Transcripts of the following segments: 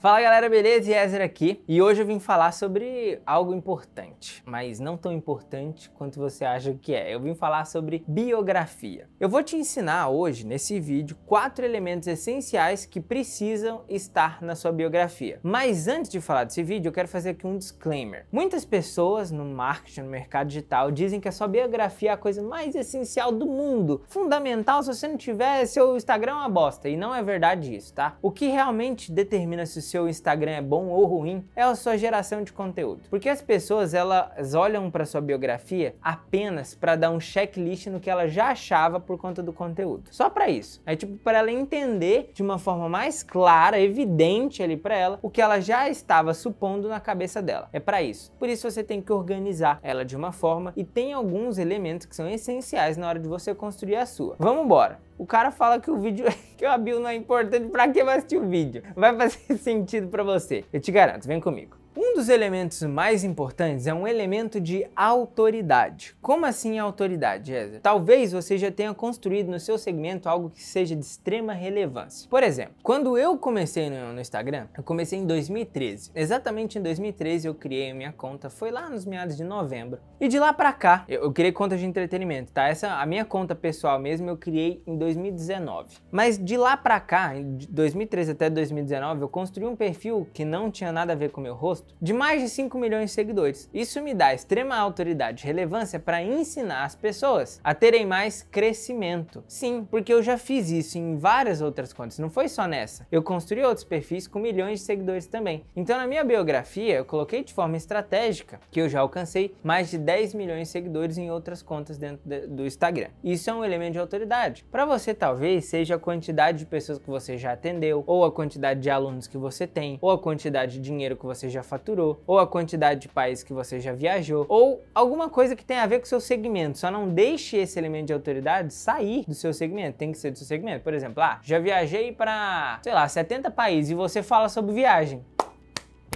Fala galera, beleza? Yezer aqui e hoje eu vim falar sobre algo importante, mas não tão importante quanto você acha que é. Eu vim falar sobre biografia. Eu vou te ensinar hoje, nesse vídeo, quatro elementos essenciais que precisam estar na sua biografia. Mas antes de falar desse vídeo, eu quero fazer aqui um disclaimer. Muitas pessoas no marketing, no mercado digital, dizem que a sua biografia é a coisa mais essencial do mundo, fundamental. Se você não tiver, seu Instagram é uma bosta. E não é verdade isso, tá? O que realmente determina se seu Instagram é bom ou ruim é a sua geração de conteúdo. Porque as pessoas elas olham para sua biografia apenas para dar um checklist no que ela já achava por conta do conteúdo. Só para isso. É tipo para ela entender de uma forma mais clara, evidente ali para ela o que ela já estava supondo na cabeça dela. É para isso. Por isso você tem que organizar ela de uma forma e tem alguns elementos que são essenciais na hora de você construir a sua. Vamos embora. O cara fala que o vídeo, é, que a bio não é importante, pra que vai assistir o vídeo? Vai fazer sentido pra você. Eu te garanto, vem comigo. Um dos elementos mais importantes é um elemento de autoridade. Como assim autoridade, Ezra? Talvez você já tenha construído no seu segmento algo que seja de extrema relevância. Por exemplo, quando eu comecei no, no Instagram, eu comecei em 2013. Exatamente em 2013 eu criei a minha conta, foi lá nos meados de novembro. E de lá pra cá, eu, eu criei conta de entretenimento, tá? Essa, a minha conta pessoal mesmo eu criei em 2019. Mas de lá pra cá, de 2013 até 2019, eu construí um perfil que não tinha nada a ver com o meu rosto, de mais de 5 milhões de seguidores. Isso me dá extrema autoridade e relevância para ensinar as pessoas a terem mais crescimento. Sim, porque eu já fiz isso em várias outras contas, não foi só nessa. Eu construí outros perfis com milhões de seguidores também. Então, na minha biografia, eu coloquei de forma estratégica que eu já alcancei mais de 10 milhões de seguidores em outras contas dentro de, do Instagram. Isso é um elemento de autoridade. Para você, talvez seja a quantidade de pessoas que você já atendeu, ou a quantidade de alunos que você tem, ou a quantidade de dinheiro que você já faturou, ou a quantidade de países que você já viajou, ou alguma coisa que tenha a ver com o seu segmento. Só não deixe esse elemento de autoridade sair do seu segmento, tem que ser do seu segmento. Por exemplo, ah, já viajei para, sei lá, 70 países e você fala sobre viagem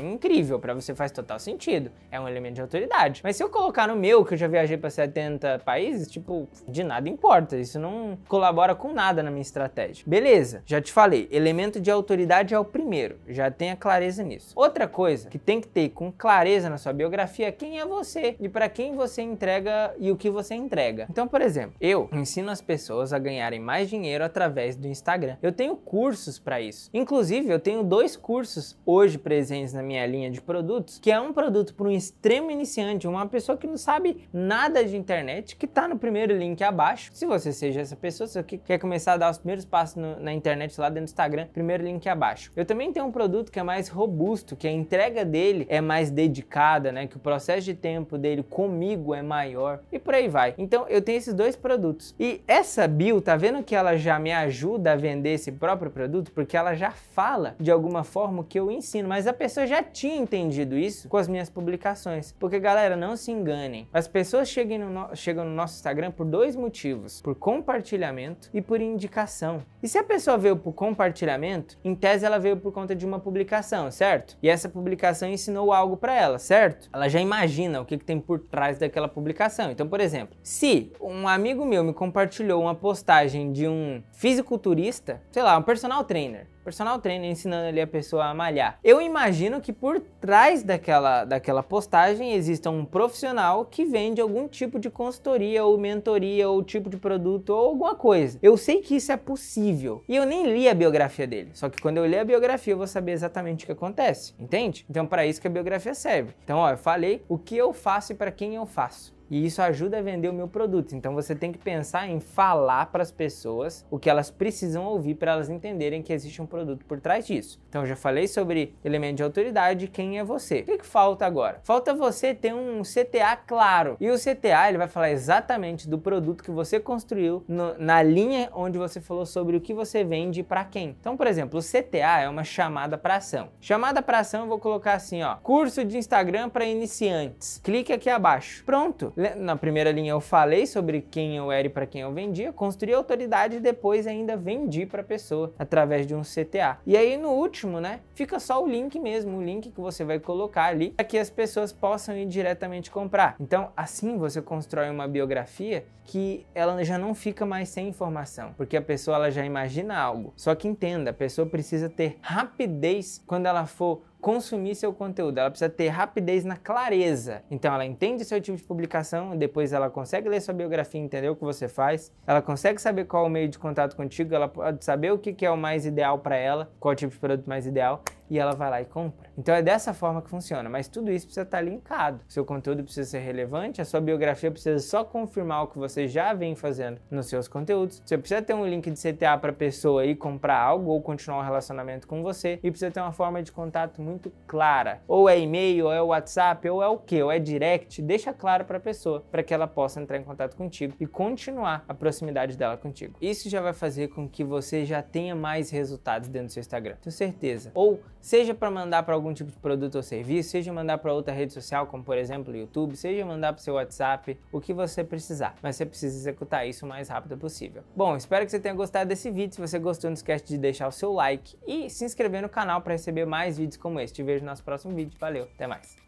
incrível, para você faz total sentido. É um elemento de autoridade. Mas se eu colocar no meu, que eu já viajei para 70 países, tipo, de nada importa. Isso não colabora com nada na minha estratégia. Beleza, já te falei, elemento de autoridade é o primeiro. Já tenha clareza nisso. Outra coisa que tem que ter com clareza na sua biografia é quem é você e para quem você entrega e o que você entrega. Então, por exemplo, eu ensino as pessoas a ganharem mais dinheiro através do Instagram. Eu tenho cursos para isso. Inclusive, eu tenho dois cursos hoje presentes na minha linha de produtos, que é um produto para um extremo iniciante, uma pessoa que não sabe nada de internet, que está no primeiro link abaixo. Se você seja essa pessoa, se você quer começar a dar os primeiros passos no, na internet lá dentro do Instagram, primeiro link abaixo. Eu também tenho um produto que é mais robusto, que a entrega dele é mais dedicada, né? Que o processo de tempo dele comigo é maior e por aí vai. Então eu tenho esses dois produtos. E essa Bill tá vendo que ela já me ajuda a vender esse próprio produto? Porque ela já fala de alguma forma o que eu ensino, mas a pessoa já já tinha entendido isso com as minhas publicações. Porque, galera, não se enganem. As pessoas chegam no, no chegam no nosso Instagram por dois motivos: por compartilhamento e por indicação. E se a pessoa veio por compartilhamento, em tese ela veio por conta de uma publicação, certo? E essa publicação ensinou algo para ela, certo? Ela já imagina o que, que tem por trás daquela publicação. Então, por exemplo, se um amigo meu me compartilhou uma postagem de um fisiculturista, sei lá, um personal trainer, personal trainer ensinando ali a pessoa a malhar. Eu imagino que por trás daquela, daquela postagem exista um profissional que vende algum tipo de consultoria ou mentoria ou tipo de produto ou alguma coisa. Eu sei que isso é possível e eu nem li a biografia dele. Só que quando eu ler a biografia eu vou saber exatamente o que acontece, entende? Então para isso que a biografia serve. Então ó, eu falei o que eu faço e para quem eu faço. E isso ajuda a vender o meu produto. Então você tem que pensar em falar para as pessoas o que elas precisam ouvir para elas entenderem que existe um produto por trás disso. Então eu já falei sobre elemento de autoridade, quem é você. O que, que falta agora? Falta você ter um CTA claro. E o CTA ele vai falar exatamente do produto que você construiu no, na linha onde você falou sobre o que você vende e para quem. Então, por exemplo, o CTA é uma chamada para ação. Chamada para ação eu vou colocar assim, ó, curso de Instagram para iniciantes. Clique aqui abaixo. Pronto. Né, na primeira linha eu falei sobre quem eu era e para quem eu vendia, construí autoridade e depois ainda vendi para a pessoa através de um CTA. E aí no último, né, fica só o link mesmo, o link que você vai colocar ali para que as pessoas possam ir diretamente comprar. Então, assim você constrói uma biografia que ela já não fica mais sem informação, porque a pessoa ela já imagina algo. Só que entenda, a pessoa precisa ter rapidez quando ela for consumir seu conteúdo, ela precisa ter rapidez na clareza. Então ela entende seu tipo de publicação, depois ela consegue ler sua biografia, entender o que você faz, ela consegue saber qual é o meio de contato contigo, ela pode saber o que é o mais ideal para ela, qual é o tipo de produto mais ideal e ela vai lá e compra. Então é dessa forma que funciona, mas tudo isso precisa estar linkado. Seu conteúdo precisa ser relevante, a sua biografia precisa só confirmar o que você já vem fazendo nos seus conteúdos. Você precisa ter um link de CTA para a pessoa ir comprar algo ou continuar um relacionamento com você e precisa ter uma forma de contato muito clara. Ou é e-mail, ou é WhatsApp, ou é o que, ou é direct, deixa claro para a pessoa para que ela possa entrar em contato contigo e continuar a proximidade dela contigo. Isso já vai fazer com que você já tenha mais resultados dentro do seu Instagram. Tenho certeza. Ou seja para mandar para algum tipo de produto ou serviço, seja mandar para outra rede social, como por exemplo o YouTube, seja mandar para o seu WhatsApp, o que você precisar. Mas você precisa executar isso o mais rápido possível. Bom, espero que você tenha gostado desse vídeo. Se você gostou, não esquece de deixar o seu like e se inscrever no canal para receber mais vídeos como esse. Te vejo no nosso próximo vídeo. Valeu, até mais.